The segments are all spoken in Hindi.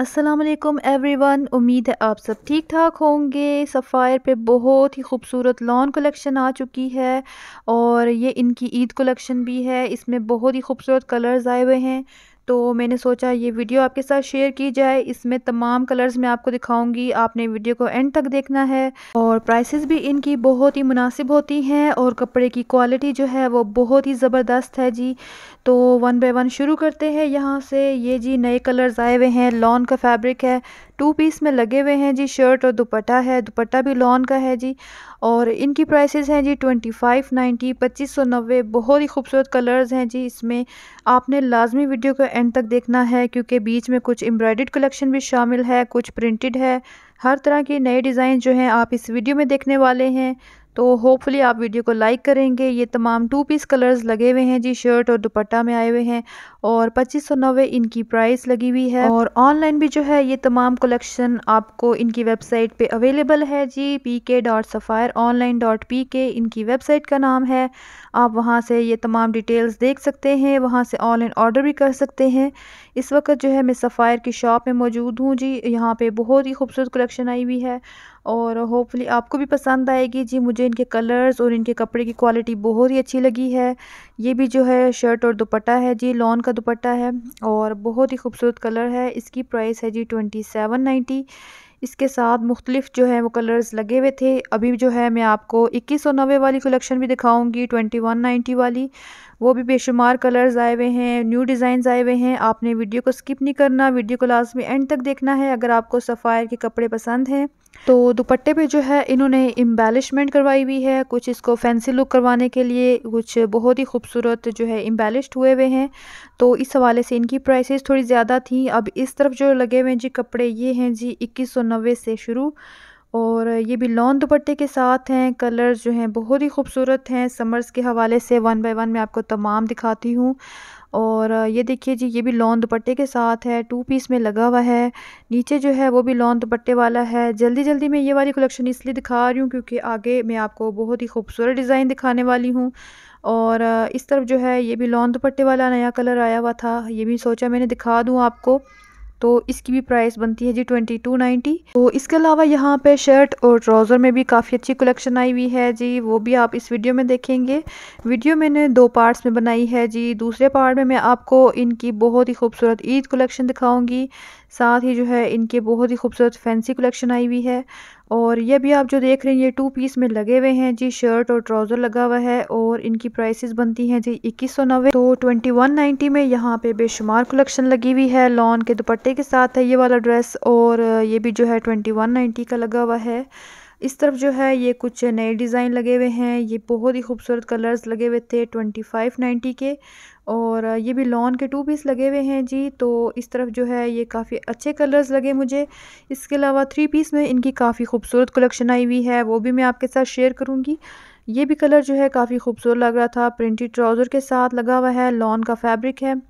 एवरी एवरीवन उम्मीद है आप सब ठीक ठाक होंगे सफ़ायर पे बहुत ही खूबसूरत लॉन कलेक्शन आ चुकी है और ये इनकी ईद कलेक्शन भी है इसमें बहुत ही खूबसूरत कलर्स आए हुए हैं तो मैंने सोचा ये वीडियो आपके साथ शेयर की जाए इसमें तमाम कलर्स मैं आपको दिखाऊंगी आपने वीडियो को एंड तक देखना है और प्राइसेस भी इनकी बहुत ही मुनासिब होती हैं और कपड़े की क्वालिटी जो है वो बहुत ही ज़बरदस्त है जी तो वन बाय वन शुरू करते हैं यहाँ से ये जी नए कलर्स आए हुए हैं लॉन का फैब्रिक है टू पीस में लगे हुए हैं जी शर्ट और दुपट्टा है दुपट्टा भी लॉन का है जी और इनकी प्राइसेस हैं जी ट्वेंटी फाइव नाइन्टी पच्चीस सौ नब्बे बहुत ही खूबसूरत कलर्स हैं जी इसमें आपने लाजमी वीडियो को एंड तक देखना है क्योंकि बीच में कुछ एम्ब्रॉयड कलेक्शन भी शामिल है कुछ प्रिंटेड है हर तरह के नए डिज़ाइन जो हैं आप इस वीडियो में देखने वाले हैं तो होपफुली आप वीडियो को लाइक करेंगे ये तमाम टू पीस कलर्स लगे हुए हैं जी शर्ट और दुपट्टा में आए हुए हैं और पच्चीस सौ नब्बे इनकी प्राइस लगी हुई है और ऑनलाइन भी जो है ये तमाम कलेक्शन आपको इनकी वेबसाइट पे अवेलेबल है G P K dot Sapphire online dot P K इनकी वेबसाइट का नाम है आप वहाँ से ये तमाम डिटेल्स देख सकते हैं वहाँ से ऑनलाइन ऑर्डर भी कर सकते हैं इस वक्त जो है मैं सफ़ायर की शॉप में मौजूद हूँ जी यहाँ पे बहुत ही खूबसूरत कलेक्शन आई हुई है और होपफुली आपको भी पसंद आएगी जी मुझे इनके कलर्स और इनके कपड़े की क्वालिटी बहुत ही अच्छी लगी है ये भी जो है शर्ट और दुपट्टा है जी लॉन का दुपट्टा है और बहुत ही खूबसूरत कलर है इसकी प्राइस है जी ट्वेंटी सेवन नाइन्टी इसके साथ मुख्तलिफ जो है वो कलर्स लगे हुए थे अभी जो है मैं आपको इक्कीस सौ नबे वाली कलेक्शन भी दिखाऊंगी ट्वेंटी वन नाइन्टी वाली वो भी बेशुमार कलर्स आए हुए हैं न्यू डिज़ाइन आए हुए हैं आपने वीडियो को स्किप नहीं करना वीडियो को लास्ट में एंड तक देखना है अगर आपको सफ़ायर के कपड़े पसंद हैं तो दुपट्टे पे जो है इन्होंने एम्बेलिशमेंट करवाई हुई है कुछ इसको फैंसी लुक करवाने के लिए कुछ बहुत ही खूबसूरत जो है एम्बेलिश्ड हुए हुए हैं तो इस हवाले से इनकी प्राइसेस थोड़ी ज़्यादा थी अब इस तरफ जो लगे हुए हैं जी कपड़े ये हैं जी इक्कीस से शुरू और ये भी लॉन्ग दुपट्टे के साथ हैं कलर्स जो हैं बहुत ही खूबसूरत हैं समर्स के हवाले से वन बाय वन मैं आपको तमाम दिखाती हूँ और ये देखिए जी ये भी लॉन दुपट्टे के साथ है टू पीस में लगा हुआ है नीचे जो है वो भी लॉन्ग दुपट्टे वाला है जल्दी जल्दी मैं ये वाली कलेक्शन इसलिए दिखा रही हूँ क्योंकि आगे मैं आपको बहुत ही खूबसूरत डिज़ाइन दिखाने वाली हूँ और इस तरफ जो है ये भी लॉन्ग दुपट्टे वाला नया कलर आया हुआ था ये भी सोचा मैंने दिखा दूँ आपको तो इसकी भी प्राइस बनती है जी ट्वेंटी टू नाइन्टी तो इसके अलावा यहाँ पे शर्ट और ट्राउज़र में भी काफ़ी अच्छी कलेक्शन आई हुई है जी वो भी आप इस वीडियो में देखेंगे वीडियो मैंने दो पार्ट्स में बनाई है जी दूसरे पार्ट में मैं आपको इनकी बहुत ही खूबसूरत ईद कलेक्शन दिखाऊंगी साथ ही जो है इनके बहुत ही खूबसूरत फैंसी कलेक्शन आई हुई है और ये भी आप जो देख रहे हैं ये टू पीस में लगे हुए हैं जी शर्ट और ट्राउज़र लगा हुआ है और इनकी प्राइसेस बनती हैं जी इक्कीस सौ नब्बे तो ट्वेंटी वन नाइन्टी में यहाँ पे बेशुमार कलेक्शन लगी हुई है लॉन के दुपट्टे के साथ है ये वाला ड्रेस और ये भी जो है ट्वेंटी वन नाइन्टी का लगा हुआ है इस तरफ जो है ये कुछ नए डिज़ाइन लगे हुए हैं ये बहुत ही खूबसूरत कलर्स लगे हुए थे ट्वेंटी फाइव नाइन्टी के और ये भी लॉन के टू पीस लगे हुए हैं जी तो इस तरफ जो है ये काफ़ी अच्छे कलर्स लगे मुझे इसके अलावा थ्री पीस में इनकी काफ़ी खूबसूरत कलेक्शन आई हुई है वो भी मैं आपके साथ शेयर करूँगी ये भी कलर जो है काफ़ी खूबसूरत लग रहा था प्रिंटेड ट्राउज़र के साथ लगा हुआ है लॉन का फैब्रिक है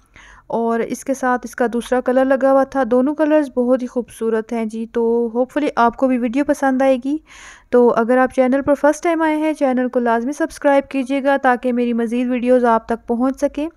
और इसके साथ इसका दूसरा कलर लगा हुआ था दोनों कलर्स बहुत ही खूबसूरत हैं जी तो होपफुली आपको भी वीडियो पसंद आएगी तो अगर आप चैनल पर फर्स्ट टाइम आए हैं चैनल को लाजमी सब्सक्राइब कीजिएगा ताकि मेरी मज़ीद वीडियोज़ आप तक पहुँच सकें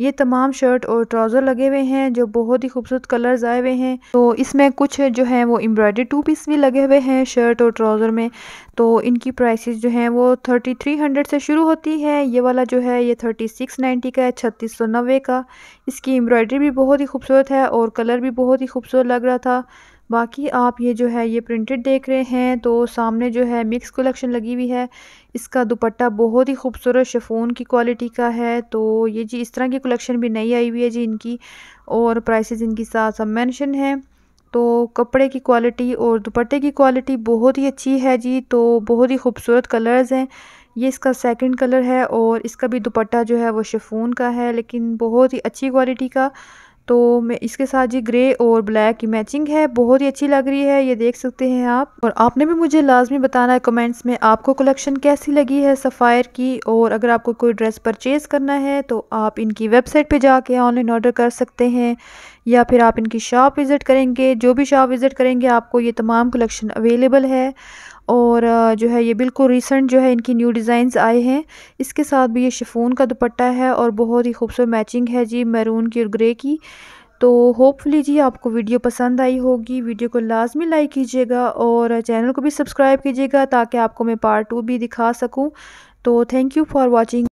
ये तमाम शर्ट और ट्राउज़र लगे हुए हैं जो बहुत ही खूबसूरत कलर्स आए हुए हैं तो इसमें कुछ जो है वो एम्ब्रॉयडरी टू पीस भी लगे हुए हैं शर्ट और ट्राउज़र में तो इनकी प्राइसेस जो हैं वो थर्टी थ्री हंड्रेड से शुरू होती है ये वाला जो है ये थर्टी सिक्स नाइन्टी का है छत्तीस सौ नब्बे का इसकी एम्ब्रॉयडरी भी बहुत ही खूबसूरत है और कलर भी बहुत ही खूबसूरत लग रहा था बाकी आप ये जो है ये प्रिंटेड देख रहे हैं तो सामने जो है मिक्स कलेक्शन लगी हुई है इसका दुपट्टा बहुत ही खूबसूरत शेफोन की क्वालिटी का है तो ये जी इस तरह की कलेक्शन भी नई आई हुई है जी इनकी और प्राइसेस इनकी साथ सब मेंशन है तो कपड़े की क्वालिटी और दुपट्टे की क्वालिटी बहुत ही अच्छी है जी तो बहुत ही खूबसूरत कलर्स हैं ये इसका सेकंड कलर है और इसका भी दुपट्टा जो है वो शेफोन का है लेकिन बहुत ही अच्छी क्वालिटी का तो मैं इसके साथ जी ग्रे और ब्लैक की मैचिंग है बहुत ही अच्छी लग रही है ये देख सकते हैं आप और आपने भी मुझे लाजमी बताना है कमेंट्स में आपको कलेक्शन कैसी लगी है सफ़ायर की और अगर आपको कोई ड्रेस परचेज़ करना है तो आप इनकी वेबसाइट पे जाके ऑनलाइन ऑर्डर कर सकते हैं या फिर आप इनकी शॉप विज़िट करेंगे जो भी शॉप विज़िट करेंगे आपको ये तमाम कलेक्शन अवेलेबल है और जो है ये बिल्कुल रिसेंट जो है इनकी न्यू डिज़ाइंस आए हैं इसके साथ भी ये शिफोन का दुपट्टा है और बहुत ही खूबसूरत मैचिंग है जी मैरून की और ग्रे की तो होपफुली जी आपको वीडियो पसंद आई होगी वीडियो को लाजमी लाइक कीजिएगा और चैनल को भी सब्सक्राइब कीजिएगा ताकि आपको मैं पार्ट टू भी दिखा सकूँ तो थैंक यू फॉर वॉचिंग